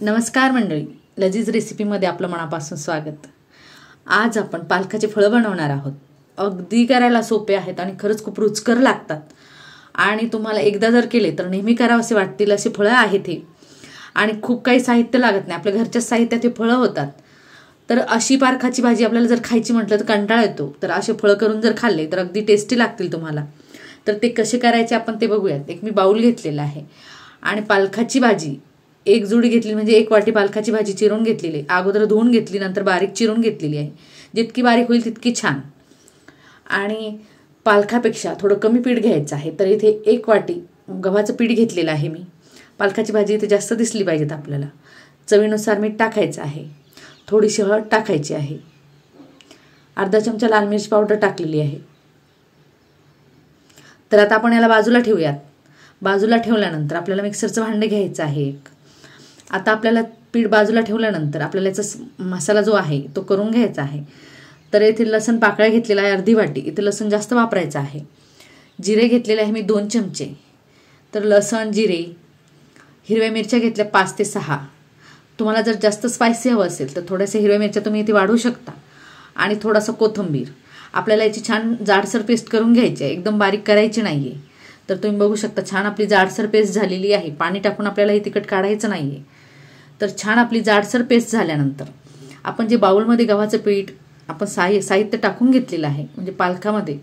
नमस्कार मंडळी लजीज रेसिपीमध्ये आपलं मनापासून स्वागत आज आपण पालकाचे फळं बनवणार आहोत अगदी करायला सोपे आहेत आणि खरंच खूप रुचकर लागतात आणि तुम्हाला एकदा जर केले तर नेहमी करावं असे वाटतील असे फळं आहेत हे आणि खूप काही साहित्य लागत नाही आपल्या घरच्याच साहित्यात हे फळं होतात तर अशी पारखाची भाजी आपल्याला जर खायची म्हटलं तर कंटाळा येतो तर असे फळं करून जर खाल्ले तर अगदी टेस्टी लागतील तुम्हाला तर ते कसे करायचे आपण ते बघूयात एक मी बाऊल घेतलेला आहे आणि पालखाची भाजी एक जुडी घेतली म्हणजे एक वाटी पालखाची भाजी चिरून घेतलेली आहे अगोदर धुवून घेतली नंतर बारीक चिरून घेतलेली आहे जितकी बारीक होईल तितकी छान आणि पालखापेक्षा थोडं कमी पीठ घ्यायचं आहे तर इथे एक वाटी गव्हाचं पीठ घेतलेलं आहे मी पालखाची भाजी इथे जास्त दिसली पाहिजेत आपल्याला चवीनुसार मीठ टाकायचं आहे थोडीशी हळद टाकायची आहे अर्धा चमचा लाल मिरची पावडर टाकलेली आहे तर आता आपण याला बाजूला ठेवूयात बाजूला ठेवल्यानंतर आपल्याला मिक्सरचं भांडं घ्यायचं आहे एक आता आपल्याला पीठ बाजूला ठेवल्यानंतर आपल्याला याचा मसाला जो आहे तो करून घ्यायचा आहे तर येथे लसण पाकळ्या घेतलेला आहे अर्धी वाटी इथे लसण जास्त वापरायचं आहे जिरे घेतलेले आहे मी दोन चमचे तर लसण जिरे हिरव्या मिरच्या घेतल्या पाच ते सहा तुम्हाला जर जास्त स्पायसी हवं असेल तर थोड्याशा हिरव्या मिरच्या तुम्ही इथे वाढवू शकता आणि थोडासा कोथंबीर आपल्याला याची छान जाडसर पेस्ट करून घ्यायची आहे एकदम बारीक करायची नाही आहे तर तुम्ही बघू शकता छान आपली जाडसर पेस्ट झालेली आहे पाणी टाकून आपल्याला हे तिखट काढायचं नाही आहे तर छान आपली जाडसर पेस्ट झाल्यानंतर आपण जे बाउलमध्ये गव्हाचं पीठ आपण साहि साहित्य टाकून घेतलेलं आहे म्हणजे पालखामध्ये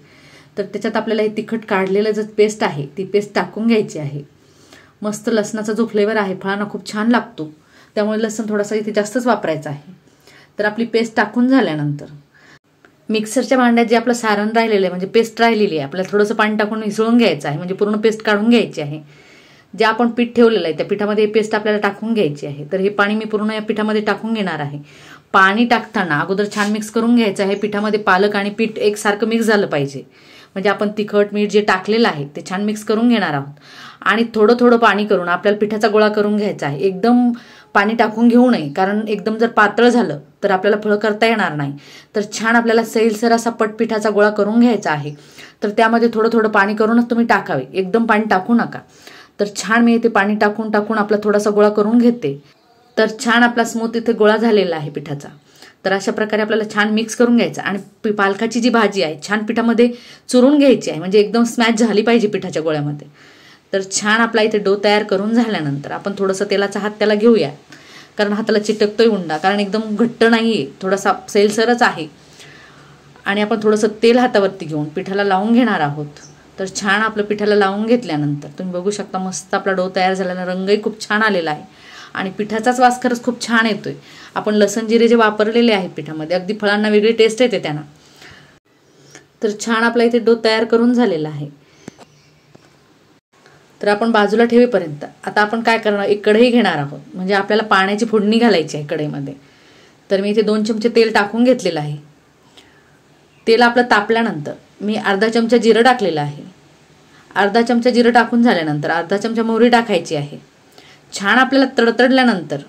तर त्याच्यात आपल्याला हे तिखट काढलेलं जर पेस्ट आहे ती पेस्ट टाकून घ्यायची आहे मस्त लसणाचा जो फ्लेवर आहे फळांना खूप छान लागतो त्यामुळे लसण थोडासा इथे जास्तच वापरायचा आहे तर आपली पेस्ट टाकून झाल्यानंतर मिक्सरच्या भांड्यात जे आपलं सारण राहिलेलं आहे म्हणजे पेस्ट राहिलेली आहे आपल्याला थोडंसं पाणी टाकून मिसळून घ्यायचं आहे म्हणजे पूर्ण पेस्ट काढून घ्यायची आहे जे आपण पीठ ठेवलेलं आहे त्या पिठामध्ये हे पेस्ट आपल्याला टाकून घ्यायची आहे तर हे पाणी मी पूर्ण या पिठामध्ये टाकून घेणार आहे पाणी टाकताना अगोदर छान मिक्स करून घ्यायचं आहे पिठामध्ये पालक आणि पीठ एकसारखं मिक्स झालं पाहिजे म्हणजे आपण तिखट मीठ जे टाकलेलं आहे ते छान मिक्स करून घेणार आहोत आणि थोडं थोडं पाणी करून आपल्याला पिठाचा गोळा करून घ्यायचा आहे एकदम पाणी टाकून घेऊ नये कारण एकदम जर पातळ झालं तर आपल्याला फळं करता येणार नाही तर छान आपल्याला सैलसर असा पट पिठाचा गोळा करून घ्यायचा आहे तर त्यामध्ये थोडं थोडं पाणी करूनच तुम्ही टाकावे एकदम पाणी टाकू नका तर छान मी इथे पाणी टाकून टाकून आपला थोडासा गोळा करून घेते तर छान आपला स्मूथ इथे गोळा झालेला आहे पिठाचा तर अशा प्रकारे आपल्याला छान मिक्स करून घ्यायचं आणि पालखाची जी भाजी आहे छान पिठामध्ये चुरून घ्यायची आहे म्हणजे एकदम स्मॅच झाली पाहिजे पिठाच्या गोळ्यामध्ये तर छान आपला इथे डो तयार करून झाल्यानंतर आपण थोडंसं तेलाचा हात त्याला घेऊया कारण हाताला चिटकतोय उंडा कारण एकदम घट्ट नाही आहे थोडासा सैलसरच आहे आणि आपण थोडंसं तेल हातावरती घेऊन पिठाला लावून घेणार आहोत तर छान आपलं पिठाला लावून घेतल्यानंतर तुम्ही बघू शकता मस्त आपला डो तयार झाल्यानं रंगही खूप छान आलेला आहे आणि पिठाचाच वास खरंच खूप छान येतोय आपण लसण जिरे जे वापरलेले आहेत पिठामध्ये अगदी फळांना वेगळी टेस्ट येते त्यांना तर छान आपला इथे डो तयार करून झालेला आहे तर आपण बाजूला ठेवेपर्यंत आता आपण काय करणार एक कढई घेणार आहोत म्हणजे आपल्याला पाण्याची फोडणी घालायची आहे कढईमध्ये तर मी इथे दोन चमचे तेल टाकून घेतलेलं आहे तेल आपलं तापल्यानंतर मी अर्धा चमचा जिरं टाकलेलं आहे अर्धा चमचा जिरं टाकून झाल्यानंतर अर्धा चमचा मोहरी टाकायची आहे छान आपल्याला तडतडल्यानंतर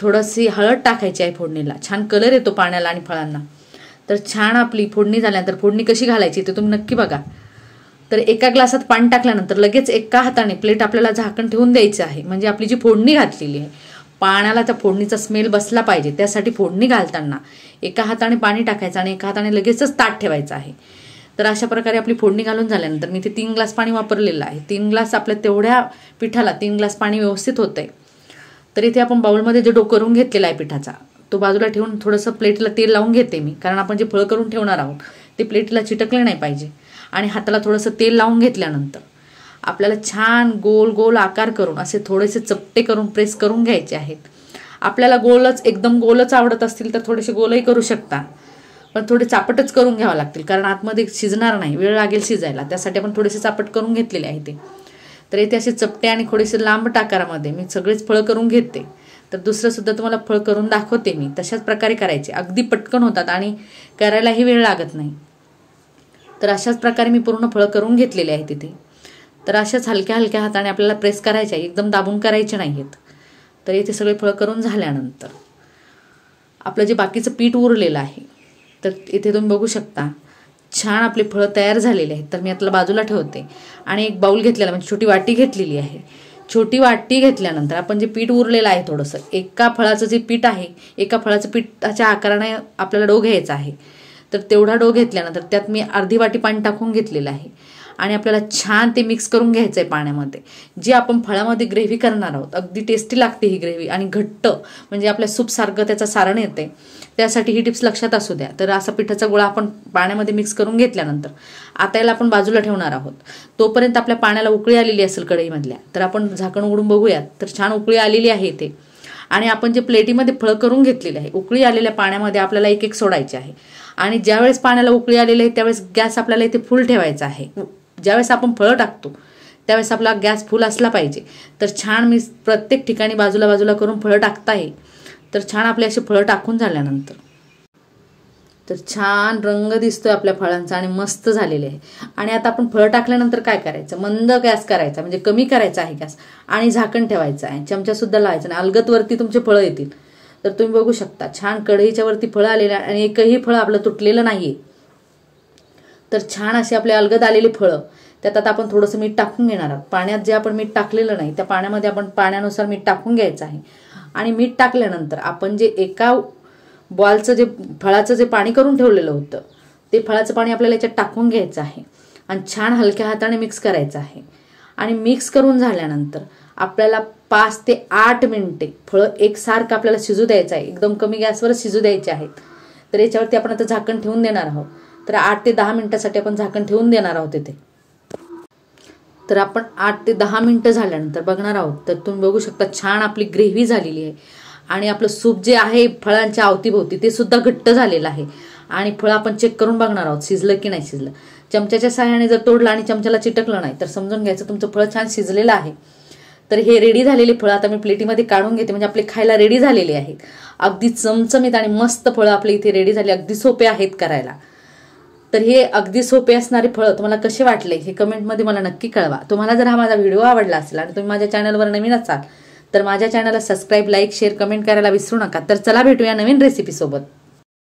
थोडंशी हळद टाकायची आहे फोडणीला छान कलर येतो पाण्याला आणि फळांना तर छान आपली फोडणी झाल्यानंतर फोडणी कशी घालायची ते तुम्ही नक्की बघा तर एका ग्लासात पाणी टाकल्यानंतर लगेच एका हाताने प्लेट आपल्याला झाकण ठेवून द्यायचं आहे म्हणजे आपली जी फोडणी घातलेली आहे पाण्याला त्या फोडणीचा स्मेल बसला पाहिजे त्यासाठी फोडणी घालताना एका हाताने पाणी टाकायचं आणि एका हाताने लगेचच ताट ठेवायचं आहे तर अशा प्रकारे आपली फोडणी घालून झाल्यानंतर मी ते तीन ग्लास पाणी वापरलेलं आहे तीन ग्लास आपल्या तेवढ्या पिठाला तीन ग्लास पाणी व्यवस्थित होतं आहे तर इथे आपण बाऊलमध्ये जे डो करून घेतलेला आहे पिठाचा तो बाजूला ठेवून थोडंसं प्लेटला तेल लावून घेते मी कारण आपण जे फळ करून ठेवणार आहोत ते प्लेटला चिटकले नाही पाहिजे आणि हाताला थोडंसं तेल लावून घेतल्यानंतर आपल्याला छान गोल गोल आकार करून असे थोडेसे चपटे करून प्रेस करून घ्यायचे आहेत आपल्याला गोलच एकदम गोलच आवडत असतील तर थोडेसे गोलही करू शकता पण थोडे चापटच करून घ्यावं लागतील कारण आतमध्ये शिजणार नाही वेळ लागेल शिजायला त्यासाठी आपण थोडेसे चापट करून घेतलेले आहे ते तर येथे असे चपटे आणि थोडेसे लांब टाकारामध्ये मी सगळेच फळं करून घेते तर सुद्धा तुम्हाला फळ करून दाखवते मी तशाच प्रकारे करायचे अगदी पटकन होतात आणि करायलाही वेळ लागत नाही तर अशाच प्रकारे मी पूर्ण फळं करून घेतलेले आहे तिथे तर अशाच हलक्या हलक्या हाताने आपल्याला प्रेस करायच्या एकदम दाबून करायचे नाही आहेत तर इथे सगळे फळं करून झाल्यानंतर आपलं जे बाकीचं पीठ उरलेलं आहे तर इथे तुम्ही बघू शकता छान आपले फळं तयार झालेले आहेत तर मी आतला बाजूला ठेवते आणि एक बाऊल घेतलेला म्हणजे छोटी वाटी घेतलेली आहे छोटी वाटी घेतल्यानंतर आपण जे पीठ उरलेलं आहे थोडंसं एका फळाचं जे पीठ आहे एका फळाचं पीठाच्या आकाराने आपल्याला डो घ्यायचा आहे तर तेवढा डो घेतल्यानंतर त्यात मी अर्धी वाटी पाणी टाकून घेतलेलं आहे आणि आपल्याला छान ते मिक्स करून घ्यायचं आहे पाण्यामध्ये जी आपण फळामध्ये ग्रेव्ही करणार आहोत अगदी टेस्टी लागते ही ग्रेव्ही आणि घट्ट म्हणजे आपल्या सूपसारखं त्याचं सारण येते त्यासाठी ही टिप्स लक्षात असू द्या तर असा पिठाचा गोळा आपण पाण्यामध्ये मिक्स करून घेतल्यानंतर आता याला आपण बाजूला ठेवणार आहोत तोपर्यंत आपल्या पाण्याला उकळी आलेली असेल कढईमधल्या तर आपण झाकण उघडून बघूयात तर छान उकळी आलेली आहे इथे आणि आपण जे प्लेटीमध्ये फळं करून घेतलेले आहे उकळी आलेल्या पाण्यामध्ये आपल्याला एक एक सोडायचे आहे आणि ज्यावेळेस पाण्याला उकळी आलेली आहे त्यावेळेस गॅस आपल्याला इथे फुल ठेवायचा आहे ज्यावेळेस आपण फळं टाकतो त्यावेळेस आपला गॅस फुल असला पाहिजे तर छान मी प्रत्येक ठिकाणी बाजूला बाजूला करून फळं टाकता येईल तर छान आपले असे फळं टाकून झाल्यानंतर तर छान रंग दिसतोय आपल्या फळांचा आणि मस्त झालेले आहे आणि आता आपण फळं टाकल्यानंतर काय करायचं मंद गॅस करायचा म्हणजे कमी करायचा आहे गॅस आणि झाकण ठेवायचं आहे चमचासुद्धा लावायचा आणि अलगतवरती तुमचे फळं येतील तर तुम्ही बघू शकता छान कढईच्या वरती फळं आहे आणि एकही फळं आपलं तुटलेलं नाही आहे तर छान असे आपले अलगद आलेली फळं त्यात आता आपण थोडंसं मीठ टाकून घेणार आहोत पाण्यात जे आपण मीठ टाकलेलं नाही त्या पाण्यामध्ये आपण पाण्यानुसार मीठ टाकून घ्यायचं आहे आणि मीठ टाकल्यानंतर आपण जे एका बॉलचं जे फळाचं जे पाणी करून ठेवलेलं होतं ते फळाचं पाणी आपल्याला याच्यात टाकून घ्यायचं आहे आणि छान हलक्या हाताने मिक्स करायचं आहे आणि मिक्स करून झाल्यानंतर आपल्याला पाच ते आठ मिनटे फळं एकसारखं आपल्याला शिजू द्यायचं आहे एकदम कमी गॅसवर शिजू द्यायचे आहेत तर याच्यावरती आपण आता झाकण ठेवून देणार आहोत तर आठ ते दहा मिनिटासाठी आपण झाकण ठेवून देणार आहोत इथे तर आपण आठ ते दहा मिनटं झाल्यानंतर बघणार आहोत तर तुम्ही बघू शकता छान आपली ग्रेव्ही झालेली आहे आणि आपलं सूप जे आहे फळांच्या अवतीभोवती ते सुद्धा घट्ट झालेलं आहे आणि फळं आपण चेक करून बघणार आहोत शिजलं की नाही शिजलं चमच्याच्या सहाय्याने जर तोडलं आणि चमच्याला चिटकलं नाही तर समजून घ्यायचं तुमचं फळ छान शिजलेलं आहे तर हे रेडी झालेली फळं आता मी प्लेटीमध्ये काढून घेते म्हणजे आपले खायला रेडी झालेले आहेत अगदी चमचमीत आणि मस्त फळं आपले इथे रेडी झाली अगदी सोपे आहेत करायला तर हे अगदी सोपे असणारे फळं तुम्हाला कसे वाटले हे कमेंटमध्ये मला नक्की कळवा तुम्हाला जर हा माझा व्हिडिओ आवडला असेल आणि तुम्ही माझ्या चॅनलवर नवीन असाल तर माझ्या चॅनलला सबस्क्राईब लाईक शेअर कमेंट करायला विसरू नका तर चला भेटूया नवीन रेसिपीसोबत